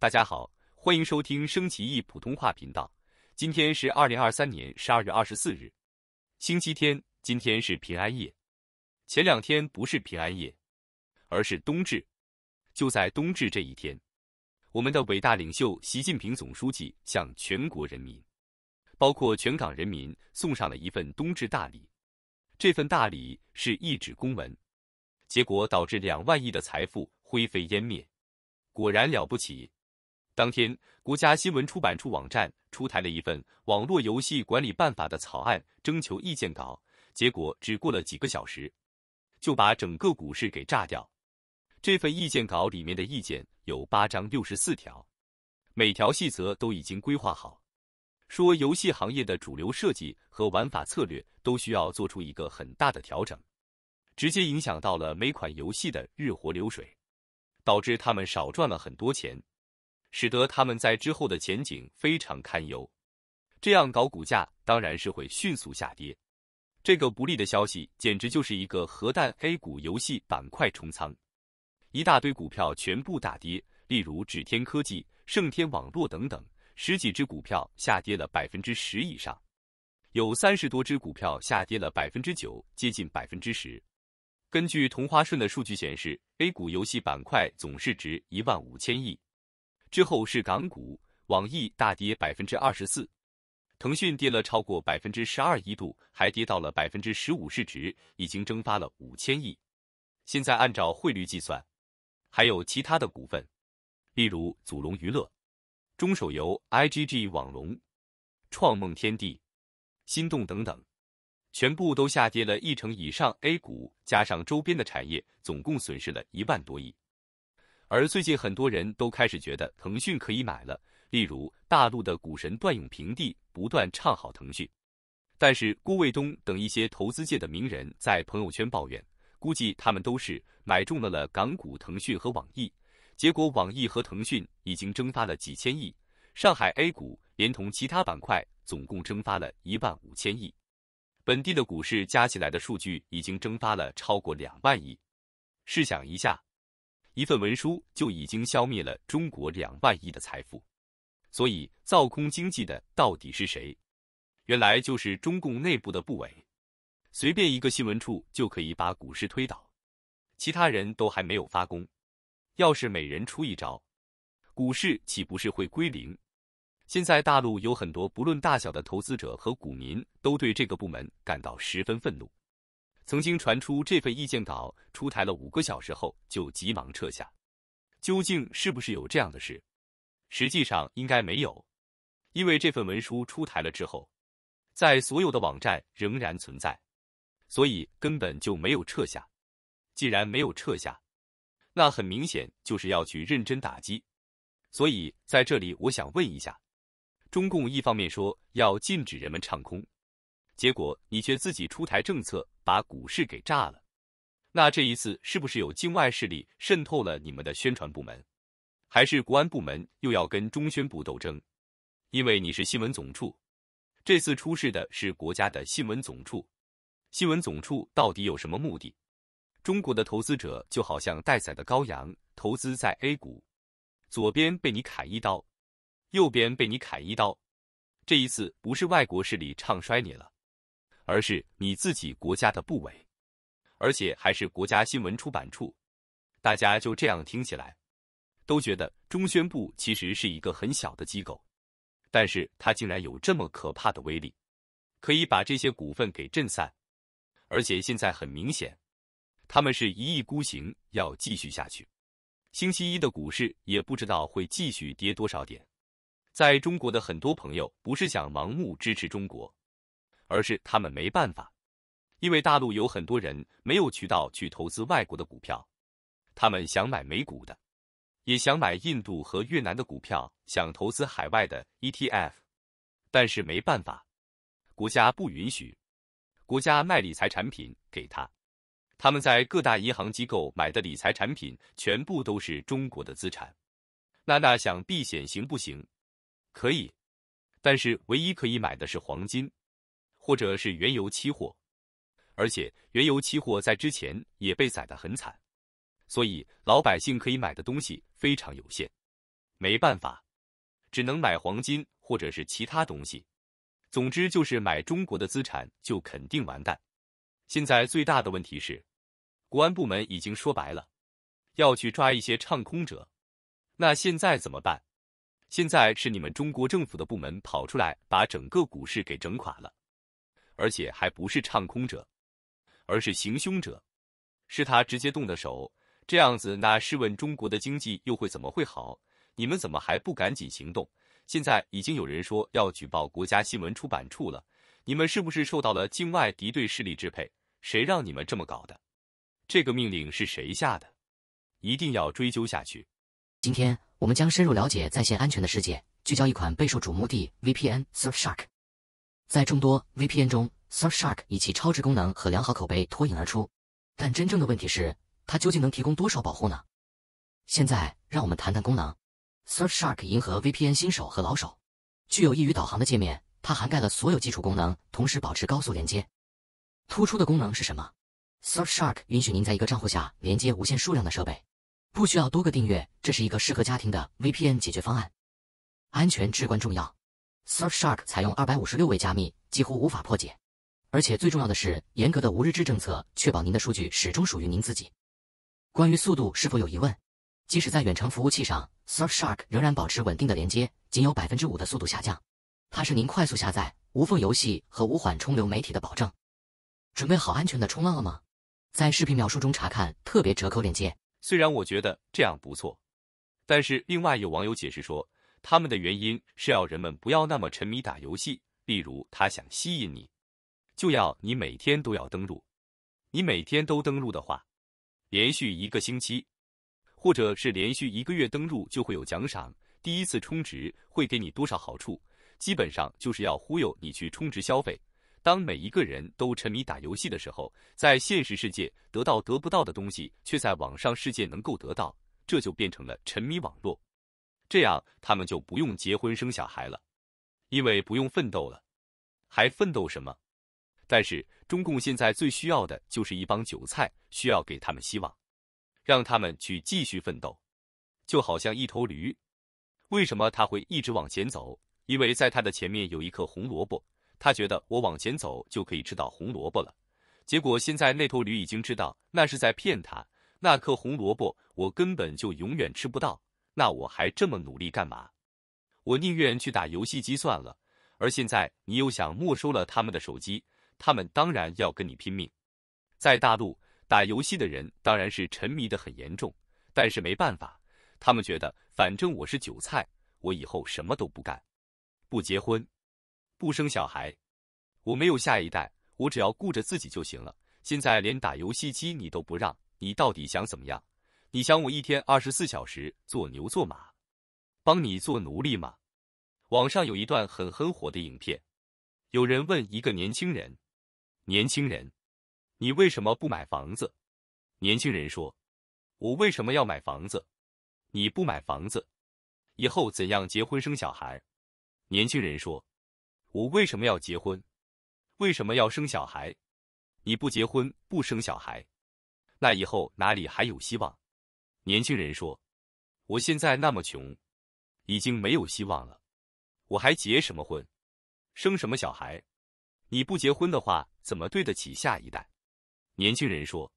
大家好，欢迎收听升旗易普通话频道。今天是二零二三年十二月二十四日，星期天。今天是平安夜，前两天不是平安夜，而是冬至。就在冬至这一天，我们的伟大领袖习近平总书记向全国人民，包括全港人民送上了一份冬至大礼。这份大礼是一纸公文，结果导致两万亿的财富灰飞烟灭。果然了不起！当天，国家新闻出版处网站出台了一份《网络游戏管理办法》的草案征求意见稿，结果只过了几个小时，就把整个股市给炸掉。这份意见稿里面的意见有八章六十四条，每条细则都已经规划好，说游戏行业的主流设计和玩法策略都需要做出一个很大的调整，直接影响到了每款游戏的日活流水，导致他们少赚了很多钱。使得他们在之后的前景非常堪忧，这样搞股价当然是会迅速下跌。这个不利的消息简直就是一个核弹，A 股游戏板块冲仓，一大堆股票全部大跌，例如指天科技、盛天网络等等，十几只股票下跌了百分之十以上，有三十多只股票下跌了百分之九，接近百分之十。根据同花顺的数据显示，A 股游戏板块总市值一万五千亿。之后是港股，网易大跌百分之二十四，腾讯跌了超过百分之十二，一度还跌到了百分之十五，市值已经蒸发了五千亿。现在按照汇率计算，还有其他的股份，例如祖龙娱乐、中手游、IGG 网龙、创梦天地、心动等等，全部都下跌了一成以上。A 股加上周边的产业，总共损失了一万多亿。而最近，很多人都开始觉得腾讯可以买了。例如，大陆的股神段永平弟不断唱好腾讯，但是郭卫东等一些投资界的名人在朋友圈抱怨，估计他们都是买中了了港股腾讯和网易，结果网易和腾讯已经蒸发了几千亿，上海 A 股连同其他板块总共蒸发了一万五千亿，本地的股市加起来的数据已经蒸发了超过两万亿。试想一下。一份文书就已经消灭了中国两万亿的财富，所以造空经济的到底是谁？原来就是中共内部的部委，随便一个新闻处就可以把股市推倒，其他人都还没有发功。要是每人出一招，股市岂不是会归零？现在大陆有很多不论大小的投资者和股民都对这个部门感到十分愤怒。曾经传出这份意见稿出台了五个小时后就急忙撤下，究竟是不是有这样的事？实际上应该没有，因为这份文书出台了之后，在所有的网站仍然存在，所以根本就没有撤下。既然没有撤下，那很明显就是要去认真打击。所以在这里我想问一下，中共一方面说要禁止人们唱空。结果你却自己出台政策把股市给炸了，那这一次是不是有境外势力渗透了你们的宣传部门，还是国安部门又要跟中宣部斗争？因为你是新闻总处，这次出事的是国家的新闻总处，新闻总处到底有什么目的？中国的投资者就好像待宰的羔羊，投资在 A 股，左边被你砍一刀，右边被你砍一刀，这一次不是外国势力唱衰你了。而是你自己国家的部委，而且还是国家新闻出版处。大家就这样听起来，都觉得中宣部其实是一个很小的机构，但是它竟然有这么可怕的威力，可以把这些股份给震散。而且现在很明显，他们是一意孤行，要继续下去。星期一的股市也不知道会继续跌多少点。在中国的很多朋友不是想盲目支持中国。而是他们没办法，因为大陆有很多人没有渠道去投资外国的股票，他们想买美股的，也想买印度和越南的股票，想投资海外的 ETF，但是没办法，国家不允许，国家卖理财产品给他，他们在各大银行机构买的理财产品全部都是中国的资产，娜娜想避险行不行？可以，但是唯一可以买的是黄金。或者是原油期货，而且原油期货在之前也被宰得很惨，所以老百姓可以买的东西非常有限，没办法，只能买黄金或者是其他东西。总之就是买中国的资产就肯定完蛋。现在最大的问题是，国安部门已经说白了，要去抓一些唱空者。那现在怎么办？现在是你们中国政府的部门跑出来把整个股市给整垮了。而且还不是唱空者，而是行凶者，是他直接动的手。这样子，那试问中国的经济又会怎么会好？你们怎么还不赶紧行动？现在已经有人说要举报国家新闻出版处了，你们是不是受到了境外敌对势力支配？谁让你们这么搞的？这个命令是谁下的？一定要追究下去。今天我们将深入了解在线安全的世界，聚焦一款备受瞩目的 VPN Surfshark。在众多 VPN 中，Surfshark 以其超值功能和良好口碑脱颖而出。但真正的问题是，它究竟能提供多少保护呢？现在，让我们谈谈功能。Surfshark 迎合 VPN 新手和老手，具有易于导航的界面。它涵盖了所有基础功能，同时保持高速连接。突出的功能是什么？Surfshark 允许您在一个账户下连接无限数量的设备，不需要多个订阅。这是一个适合家庭的 VPN 解决方案。安全至关重要。Surfshark 采用二百五十六位加密，几乎无法破解。而且最重要的是，严格的无日志政策，确保您的数据始终属于您自己。关于速度是否有疑问？即使在远程服务器上，Surfshark 仍然保持稳定的连接，仅有百分之五的速度下降。它是您快速下载、无缝游戏和无缓冲流媒体的保证。准备好安全的冲浪了吗？在视频描述中查看特别折扣链接。虽然我觉得这样不错，但是另外有网友解释说。他们的原因是要人们不要那么沉迷打游戏。例如，他想吸引你，就要你每天都要登录。你每天都登录的话，连续一个星期，或者是连续一个月登录，就会有奖赏。第一次充值会给你多少好处？基本上就是要忽悠你去充值消费。当每一个人都沉迷打游戏的时候，在现实世界得到得不到的东西，却在网上世界能够得到，这就变成了沉迷网络。这样他们就不用结婚生小孩了，因为不用奋斗了，还奋斗什么？但是中共现在最需要的就是一帮韭菜，需要给他们希望，让他们去继续奋斗。就好像一头驴，为什么他会一直往前走？因为在他的前面有一颗红萝卜，他觉得我往前走就可以吃到红萝卜了。结果现在那头驴已经知道那是在骗他，那颗红萝卜我根本就永远吃不到。那我还这么努力干嘛？我宁愿去打游戏机算了。而现在你又想没收了他们的手机，他们当然要跟你拼命。在大陆打游戏的人当然是沉迷的很严重，但是没办法，他们觉得反正我是韭菜，我以后什么都不干，不结婚，不生小孩，我没有下一代，我只要顾着自己就行了。现在连打游戏机你都不让，你到底想怎么样？你想我一天二十四小时做牛做马，帮你做奴隶吗？网上有一段很很火的影片，有人问一个年轻人：“年轻人，你为什么不买房子？”年轻人说：“我为什么要买房子？你不买房子，以后怎样结婚生小孩？”年轻人说：“我为什么要结婚？为什么要生小孩？你不结婚不生小孩，那以后哪里还有希望？”年轻人说：“我现在那么穷，已经没有希望了，我还结什么婚，生什么小孩？你不结婚的话，怎么对得起下一代？”年轻人说：“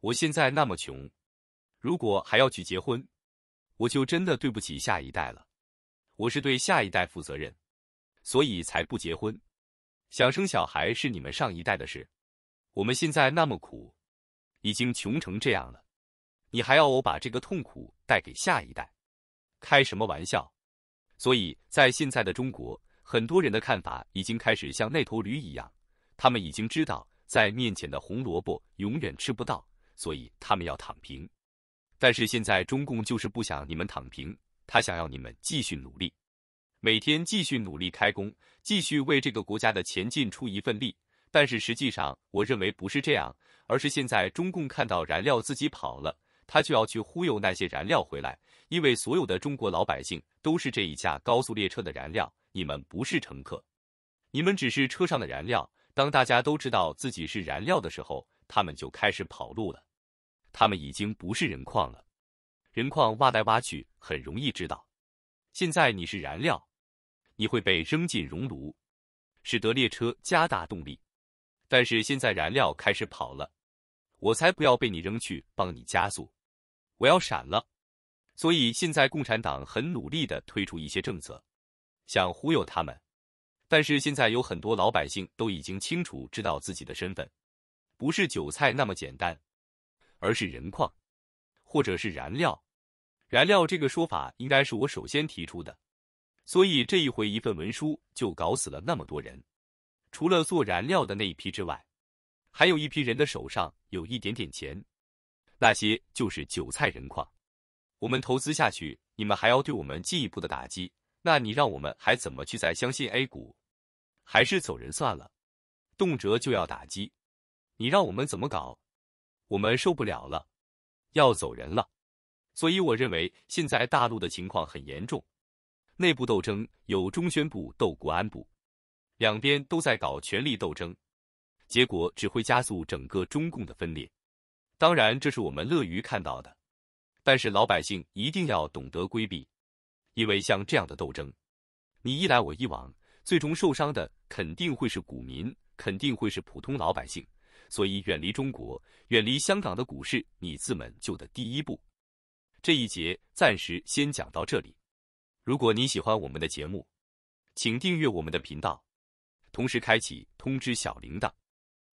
我现在那么穷，如果还要去结婚，我就真的对不起下一代了。我是对下一代负责任，所以才不结婚。想生小孩是你们上一代的事，我们现在那么苦，已经穷成这样了。”你还要我把这个痛苦带给下一代？开什么玩笑！所以，在现在的中国，很多人的看法已经开始像那头驴一样，他们已经知道在面前的红萝卜永远吃不到，所以他们要躺平。但是现在中共就是不想你们躺平，他想要你们继续努力，每天继续努力开工，继续为这个国家的前进出一份力。但是实际上，我认为不是这样，而是现在中共看到燃料自己跑了。他就要去忽悠那些燃料回来，因为所有的中国老百姓都是这一架高速列车的燃料。你们不是乘客，你们只是车上的燃料。当大家都知道自己是燃料的时候，他们就开始跑路了。他们已经不是人矿了，人矿挖来挖去很容易知道。现在你是燃料，你会被扔进熔炉，使得列车加大动力。但是现在燃料开始跑了，我才不要被你扔去帮你加速。我要闪了，所以现在共产党很努力的推出一些政策，想忽悠他们。但是现在有很多老百姓都已经清楚知道自己的身份，不是韭菜那么简单，而是人矿，或者是燃料。燃料这个说法应该是我首先提出的，所以这一回一份文书就搞死了那么多人。除了做燃料的那一批之外，还有一批人的手上有一点点钱。那些就是韭菜人矿，我们投资下去，你们还要对我们进一步的打击，那你让我们还怎么去再相信 A 股？还是走人算了，动辄就要打击，你让我们怎么搞？我们受不了了，要走人了。所以我认为现在大陆的情况很严重，内部斗争有中宣部斗国安部，两边都在搞权力斗争，结果只会加速整个中共的分裂。当然，这是我们乐于看到的，但是老百姓一定要懂得规避，因为像这样的斗争，你一来我一往，最终受伤的肯定会是股民，肯定会是普通老百姓。所以，远离中国，远离香港的股市，你自们就的第一步。这一节暂时先讲到这里。如果你喜欢我们的节目，请订阅我们的频道，同时开启通知小铃铛。